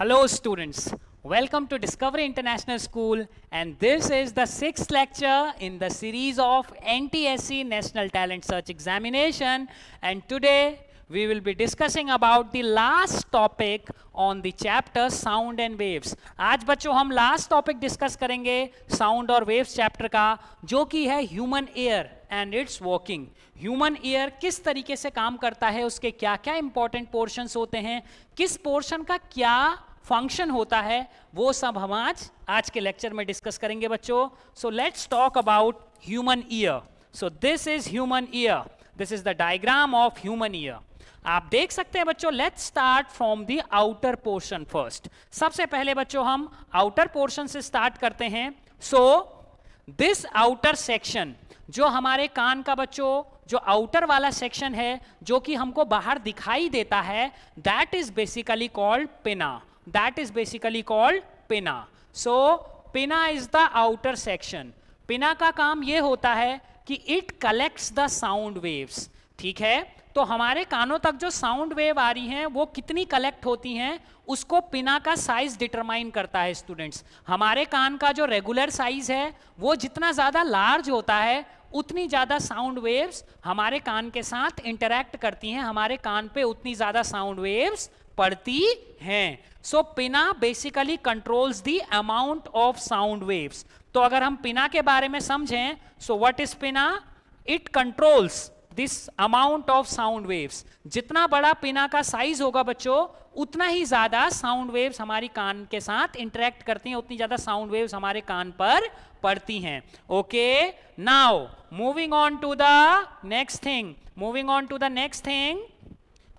Hello students, welcome to Discovery International School and this is the sixth lecture in the series of NTSC National Talent Search Examination and today we will be discussing about the last topic on the chapter sound and waves आज बच्चों हम last topic discuss करेंगे sound और waves chapter का जो कि है human ear and it's working human ear किस तरीके से काम करता है उसके क्या क्या इंपॉर्टेंट पोर्शंस होते हैं किस पोर्शन का क्या फंक्शन होता है वो सब हम आज आज के लेक्चर में डिस्कस करेंगे बच्चों so let's talk about human ear so this is human ear this is the diagram of human ear आप देख सकते हैं बच्चों let's start from the outer portion first सबसे पहले बच्चों हम आउटर पोर्शन से स्टार्ट करते हैं सो दिस आउटर सेक्शन जो हमारे कान का बच्चों जो आउटर वाला सेक्शन है जो कि हमको बाहर दिखाई देता है that is basically called pinna that is basically called pinna so pinna is the outer section pinna का काम ये होता है कि it collects the sound waves ठीक है तो हमारे कानों तक जो साउंड वेव आ रही हैं वो कितनी कलेक्ट होती हैं उसको पिना का साइज डिटरमाइन करता है स्टूडेंट्स हमारे कान का जो रेगुलर साइज है वो जितना ज़्यादा लार्ज होता है उतनी ज़्यादा साउंड वेव्स हमारे कान के साथ इंटरेक्ट करती हैं हमारे कान पे उतनी ज़्यादा साउंड वेव्स पड़ती हैं so pinna basically controls the amount of sound waves तो अगर हम पिना के बारे में समझें so what is pinna it controls this amount of sound waves जितना बड़ा पिना का साइज होगा बच्चों उतना ही ज्यादा साउंड वेव्स हमारी कान के साथ इंटरेक्ट करती हैं उतनी ज्यादा साउंड वेव्स हमारे कान पर पड़ती हैं okay now moving on to the next thing moving on to the next thing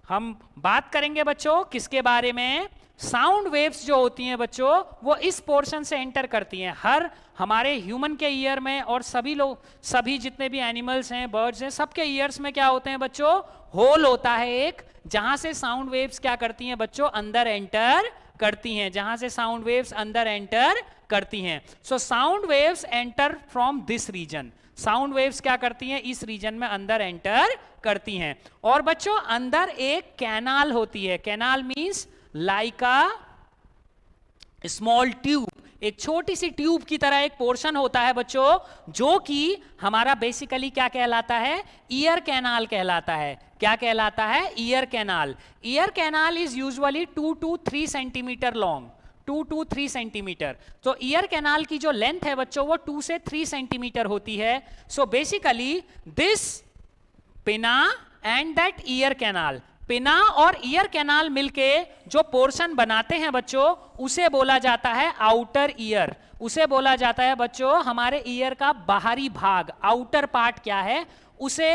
हम बात करेंगे बच्चों किसके बारे में साउंड वेव्स जो होती हैं बच्चों वो इस पोर्शन से एंटर करती हैं हर हमारे ह्यूमन के ईयर में और सभी लोग सभी जितने भी एनिमल्स हैं बर्ड्स हैं सबके ईयर्स में क्या होते हैं बच्चों होल होता है एक जहां से साउंड वेव्स क्या करती हैं बच्चों अंदर एंटर करती हैं जहां से साउंड वेव्स अंदर एंटर करती हैं so sound waves enter from this region sound waves क्या करती हैं इस रीजन में अंदर एंटर करती हैं और बच्चों अंदर एक कैनाल होती है canal means like a small tube एक छोटी सी ट्यूब की तरह एक पोर्शन होता है बच्चों जो कि हमारा बेसिकली क्या कहलाता है ईयर कैनाल कहलाता है क्या कहलाता है ear canal ear canal is usually two to three centimetre long two to three centimetre तो ईयर कैनाल की जो लेंथ है बच्चों वो टू से थ्री सेंटीमीटर होती है so basically this pinna and that ear canal pinna और ईयर कैनाल मिलके जो पोर्शन बनाते हैं बच्चों उसे बोला जाता है आउटर ईयर उसे बोला जाता है बच्चों हमारे ईयर का बाहरी भाग आउटर पार्ट क्या है उसे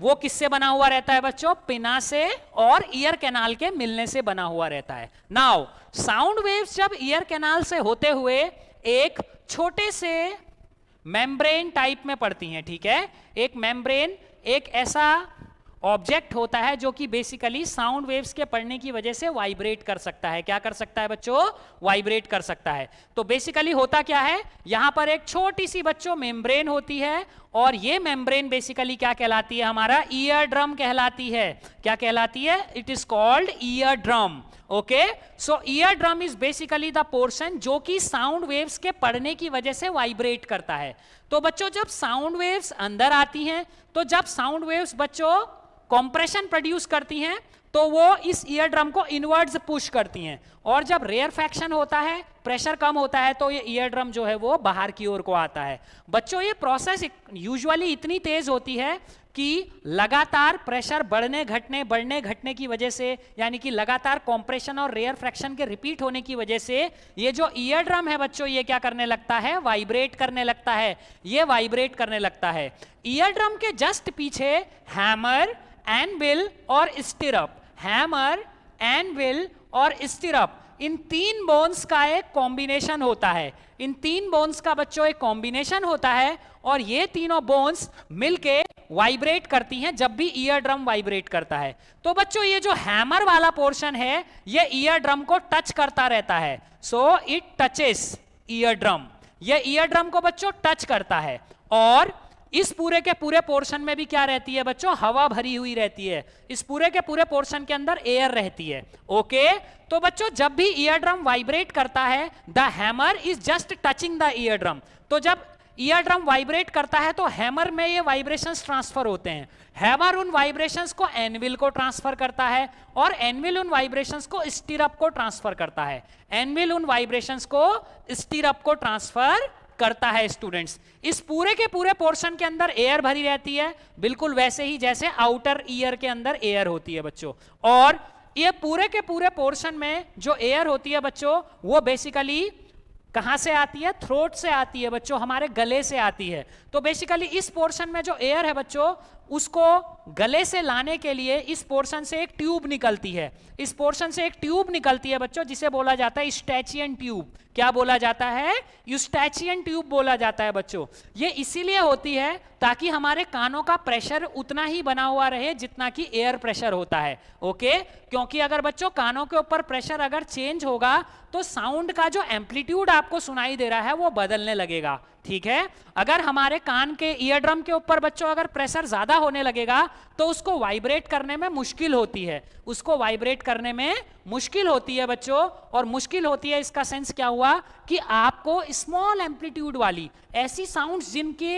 वो किससे बना हुआ रहता है बच्चों पिना से और ईयर कैनाल के मिलने से बना हुआ रहता है नाउ साउंड वेव्स जब ईयर कैनाल से होते हुए एक छोटे से मेम्ब्रेन टाइप में पड़ती हैं ठीक है एक मेम्ब्रेन एक ऐसा ऑब्जेक्ट होता है जो कि बेसिकली साउंड वेव्स के पड़ने की वजह से वाइब्रेट कर सकता है क्या कर सकता है बच्चों वाइब्रेट कर सकता है तो बेसिकली होता क्या है यहां पर एक छोटी सी बच्चों मेम्ब्रेन होती है और ये मेम्ब्रेन बेसिकली क्या कहलाती है हमारा ईयर ड्रम कहलाती है क्या कहलाती है it is called ear drum okay so ear drum is basically the portion जो कि साउंड वेव्स के पड़ने की वजह से वाइब्रेट करता है तो बच्चों जब साउंड वेव्स अंदर आती हैं तो जब साउंड वेव्स बच्चों कॉम्प्रेशन प्रोड्यूस करती हैं तो वो इस ईयर ड्रम को इनवर्ड्स पुश करती हैं और जब रेयर फैक्शन होता है प्रेशर कम होता है तो ये ईयर ड्रम जो है वो बाहर की ओर को आता है बच्चों ये प्रोसेस यूजुअली इतनी तेज होती है कि लगातार प्रेशर बढ़ने घटने बढ़ने घटने की वजह से यानी कि लगातार कॉम्प्रेशन और रेयर फ्रैक्शन के रिपीट होने की वजह से ये जो ईयर ड्रम है बच्चों ये क्या करने लगता है वाइब्रेट करने लगता है ये वाइब्रेट करने लगता है ईयर ड्रम के जस्ट पीछे हैमर एनबिल और स्टिरप हैमर एनविल और स्टिरप इन तीन बोन्स का एक कॉम्बिनेशन होता है इन तीन बोन्स का बच्चों एक कॉम्बिनेशन होता है और ये तीनों बोन्स मिलके वाइब्रेट करती हैं जब भी ईयर ड्रम वाइब्रेट करता है तो बच्चों ये जो हैमर वाला पोर्शन है ये ईयर ड्रम को टच करता रहता है so it touches ear drum ये ईयर ड्रम को बच्चों टच करता है और इस पूरे के पूरे पोर्शन में भी क्या रहती है बच्चों हवा भरी हुई रहती है इस पूरे के पूरे पोर्शन के अंदर एयर रहती है ओके तो बच्चों जब भी ईयर ड्रम वाइब्रेट करता है the hammer is just touching the ear drum तो जब ईयर ड्रम वाइब्रेट करता है तो हैमर में ये वाइब्रेशंस ट्रांसफर होते हैं हैमर उन वाइब्रेशंस को एनविल को ट्रांसफर करता है और एनविल उन वाइब्रेशंस को स्टीरअप को ट्रांसफर करता है एनविल उन वाइब्रेशंस को स्टीरअप को ट्रांसफर करता है स्टूडेंट्स इस पूरे के पूरे पोर्शन के अंदर एयर भरी रहती है बिल्कुल वैसे ही जैसे आउटर ईयर के अंदर एयर होती है बच्चों और ये पूरे के पूरे पोर्शन में जो एयर होती है बच्चों वो बेसिकली कहां से आती है थ्रोट से आती है बच्चों हमारे गले से आती है तो बेसिकली इस पोर्शन में जो एयर है बच्चों उसको गले से लाने के लिए इस पोर्शन से एक ट्यूब निकलती है इस पोर्शन से एक ट्यूब निकलती है बच्चों जिसे बोला जाता है स्टैचियन ट्यूब क्या बोला जाता है यूस्टैचियन ट्यूब बोला जाता है बच्चों ये इसीलिए होती है ताकि हमारे कानों का प्रेशर उतना ही बना हुआ रहे जितना कि एयर प्रेशर होता है ओके क्योंकि अगर बच्चों कानों के ऊपर प्रेशर अगर चेंज होगा तो साउंड का जो एम्पलीट्यूड आपको सुनाई दे रहा है वो बदलने लगेगा ठीक है अगर हमारे कान के ईयर ड्रम के ऊपर बच्चों अगर प्रेशर ज्यादा होने लगेगा तो उसको वाइब्रेट करने में मुश्किल होती है उसको वाइब्रेट करने में मुश्किल होती है बच्चों और मुश्किल होती है इसका सेंस क्या हुआ कि आपको स्मॉल एम्पलीट्यूड वाली ऐसी साउंड जिनके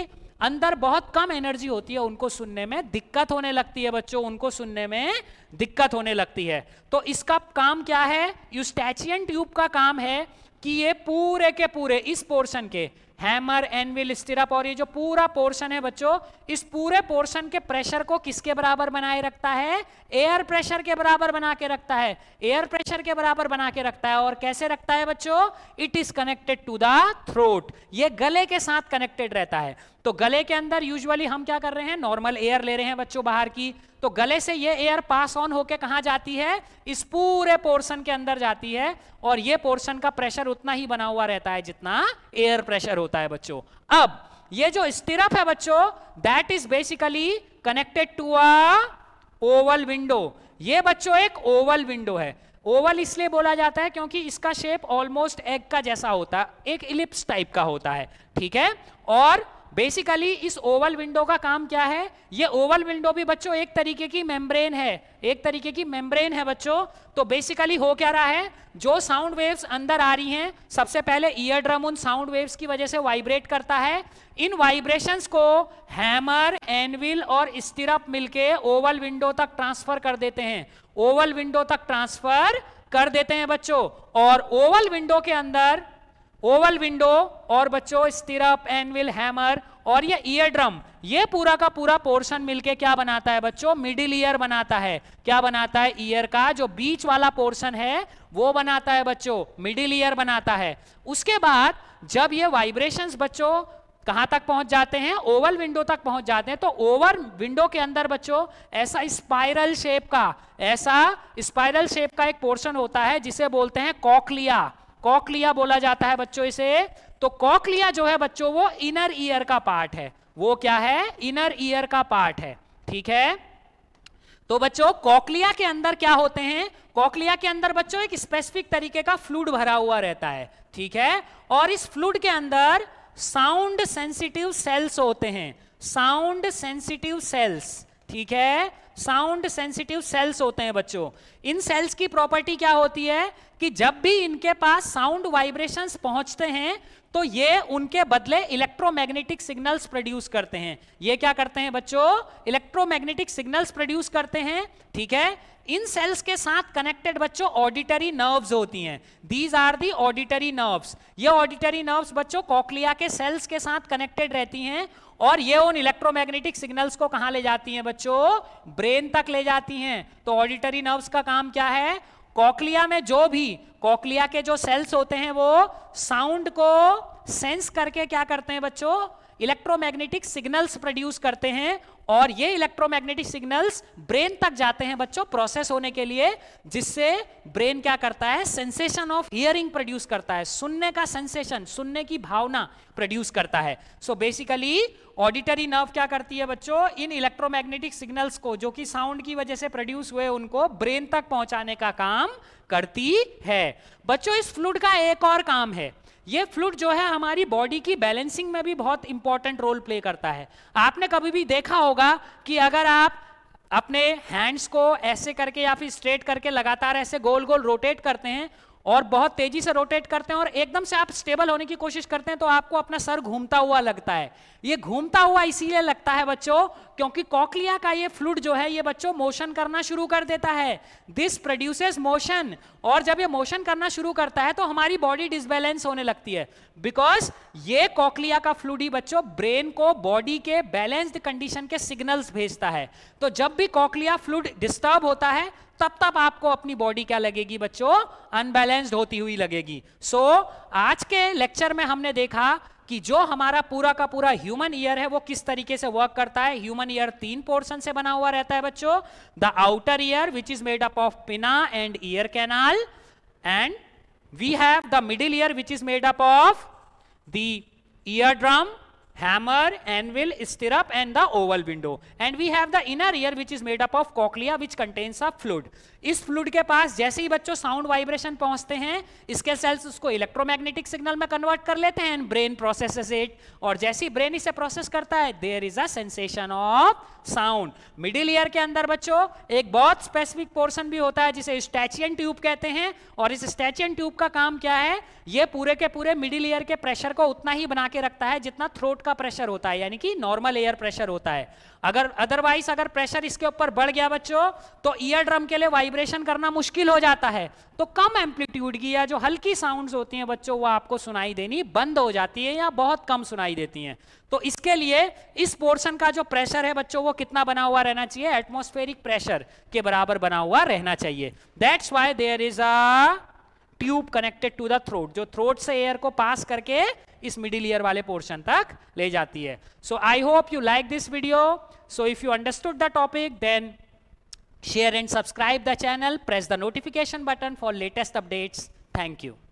अंदर बहुत कम एनर्जी होती है उनको सुनने में दिक्कत होने लगती है बच्चों उनको सुनने में दिक्कत होने लगती है तो इसका काम क्या है यूस्टैचियन ट्यूब का काम है कि ये पूरे के पूरे इस पोर्शन के हैमर एनविल स्टिरअप और ये जो पूरा पोर्शन है बच्चों इस पूरे पोर्शन के प्रेशर को किसके बराबर बनाए रखता है एयर प्रेशर के बराबर बना के रखता है एयर प्रेशर के बराबर बना के रखता है और कैसे रखता है बच्चों it is connected to the throat ये गले के साथ कनेक्टेड रहता है तो गले के अंदर यूजुअली हम क्या कर रहे हैं नॉर्मल एयर ले रहे हैं बच्चों बाहर की तो गले से ये एयर पास ऑन होके कहा जाती है इस पूरे पोर्शन के अंदर जाती है और ये पोर्शन का प्रेशर उतना ही बना हुआ रहता है जितना एयर प्रेशर होता है बच्चों अब ये जो स्टिरप है बच्चों that is basically connected to a oval window ये बच्चों एक ओवल विंडो है ओवल इसलिए बोला जाता है क्योंकि इसका शेप ऑलमोस्ट एग का जैसा होता है एक इलिप्स टाइप का होता है ठीक है और बेसिकली इस ओवल विंडो का काम क्या है ये ओवल विंडो भी बच्चों एक तरीके की मेम्ब्रेन है एक तरीके की मेम्ब्रेन है बच्चों तो बेसिकली हो क्या रहा है जो साउंड वेव्स अंदर आ रही हैं सबसे पहले ईयर ड्रम उन साउंड वेव्स की वजह से वाइब्रेट करता है इन वाइब्रेशंस को हैमर एनविल और स्टिरप मिलके ओवल विंडो तक ट्रांसफर कर देते हैं ओवल विंडो तक ट्रांसफर कर देते हैं बच्चों और ओवल विंडो के अंदर ओवल विंडो और बच्चों स्टिरअप एनविल हैमर और ये ईयर ड्रम ये पूरा का पूरा पोर्शन मिलके क्या बनाता है बच्चों मिडिल ईयर बनाता है क्या बनाता है ईयर का जो बीच वाला पोर्शन है वो बनाता है बच्चों मिडिल ईयर बनाता है उसके बाद जब ये वाइब्रेशंस बच्चों कहां तक पहुंच जाते हैं ओवल विंडो तक पहुंच जाते हैं तो ओवर विंडो के अंदर बच्चों ऐसा स्पाइरल शेप का ऐसा स्पाइरल शेप का एक पोर्शन होता है जिसे बोलते हैं कॉकलिया कॉकलिया बोला जाता है बच्चों इसे तो कॉकलिया जो है बच्चों वो इनर ईयर का पार्ट है वो क्या है इनर ईयर का पार्ट है ठीक है तो बच्चों कॉकलिया के अंदर क्या होते हैं कॉकलिया के अंदर बच्चों एक स्पेसिफिक तरीके का फ्लूड भरा हुआ रहता है ठीक है और इस फ्लूड के अंदर साउंड सेंसिटिव सेल्स होते हैं साउंड सेंसिटिव सेल्स ठीक है साउंड सेंसिटिव सेल्स होते हैं बच्चों इन सेल्स की प्रॉपर्टी क्या होती है कि जब भी इनके पास साउंड वाइब्रेशंस पहुंचते हैं तो ये उनके बदले इलेक्ट्रोमैग्नेटिक सिग्नल्स प्रोड्यूस करते हैं ये क्या करते हैं बच्चों इलेक्ट्रोमैग्नेटिक सिग्नल्स प्रोड्यूस करते हैं ठीक है इन सेल्स के साथ कनेक्टेड बच्चों ऑडिटरी नर्व्स होती हैं these are the auditory nerves ये ऑडिटरी नर्व्स बच्चों कॉकलिया के सेल्स के साथ कनेक्टेड रहती हैं और ये उन इलेक्ट्रोमैग्नेटिक सिग्नल्स को कहां ले जाती हैं बच्चों ब्रेन तक ले जाती हैं तो ऑडिटरी नर्व्स का काम क्या है कॉकलिया में जो भी कॉकलिया के जो सेल्स होते हैं वो साउंड को सेंस करके क्या करते हैं बच्चों इलेक्ट्रोमैग्नेटिक सिग्नल्स प्रोड्यूस करते हैं और ये इलेक्ट्रोमैग्नेटिक सिग्नल्स ब्रेन तक जाते हैं बच्चों प्रोसेस होने के लिए जिससे ब्रेन क्या करता है सेंसेशन ऑफ हियरिंग प्रोड्यूस करता है सुनने का सेंसेशन सुनने की भावना प्रोड्यूस करता है सो बेसिकली ऑडिटरी नर्व क्या करती है बच्चों इन इलेक्ट्रोमैग्नेटिक सिग्नल्स को जो कि साउंड की वजह से प्रोड्यूस हुए उनको ब्रेन तक पहुंचाने का काम करती है बच्चों इस फ्लूड का एक और काम है ये फ्लूड जो है हमारी बॉडी की बैलेंसिंग में भी बहुत इंपॉर्टेंट रोल प्ले करता है आपने कभी भी देखा होगा कि अगर आप अपने हैंड्स को ऐसे करके या फिर स्ट्रेट करके लगातार ऐसे गोल गोल रोटेट करते हैं और बहुत तेजी से रोटेट करते हैं और एकदम से आप स्टेबल होने की कोशिश करते हैं तो आपको अपना सर घूमता हुआ लगता है ये घूमता हुआ इसीलिए लगता है बच्चों क्योंकि कॉकलिया का ये फ्लूड जो है ये बच्चों मोशन करना शुरू कर देता है दिस प्रोड्यूसेस मोशन और जब ये मोशन करना शुरू करता है तो हमारी बॉडी डिसबैलेंस होने लगती है बिकॉज ये कॉकलिया का फ्लूड ही बच्चों ब्रेन को बॉडी के बैलेंस्ड कंडीशन के सिग्नल्स भेजता है तो जब भी कॉकलिया फ्लूड डिस्टर्ब होता है तब तब आपको अपनी बॉडी क्या लगेगी बच्चों अनबैलेंस्ड होती हुई लगेगी सो so, आज के लेक्चर में हमने देखा कि जो हमारा पूरा का पूरा ह्यूमन ईयर है वो किस तरीके से वर्क करता है ह्यूमन ईयर तीन पोर्शन से बना हुआ रहता है बच्चों the outer ear which is made up of pinna and ear canal and we have the middle ear which is made up of the ear drum hammer, anvil, stirrup and the oval window. And we have the inner ear which is made up of cochlea which contains a fluid. इस fluid के पास जैसे ही बच्चों sound vibration पहुंचते हैं इसके sales उसको electromagnetic signal में कन्वर्ट कर लेते हैं एंड ब्रेन प्रोसेसेस इट और जैसे ही ब्रेन इसे प्रोसेस करता है there is a sensation of sound middle ear के अंदर बच्चों एक बहुत स्पेसिफिक पोर्शन भी होता है जिसे स्टैचियन ट्यूब कहते हैं और इस स्टैचियन ट्यूब का काम क्या है ये पूरे के पूरे मिडिल ईयर के प्रेशर को उतना ही बना के रखता है जितना थ्रोट का प्रेशर होता है यानी कि नॉर्मल एयर प्रेशर होता है अगर अदरवाइज अगर प्रेशर इसके ऊपर बढ़ गया बच्चों तो ईयर ड्रम के लिए वाइब्रेशन करना मुश्किल हो जाता है तो कम एम्पलीट्यूड की या जो हल्की साउंड होती हैं बच्चों वो आपको सुनाई देनी बंद हो जाती है या बहुत कम सुनाई देती हैं तो इसके लिए इस पोर्सन का जो प्रेशर है बच्चों वो कितना बना हुआ रहना चाहिए एटमोस्फेरिक प्रेशर के बराबर बना हुआ रहना चाहिए that's why there is a tube connected to the throat जो थ्रोट से एयर को पास करके इस मिडिल ईयर वाले पोर्शन तक ले जाती है so I hope you like this video so if you understood the topic then share and subscribe the channel press the notification button for latest updates thank you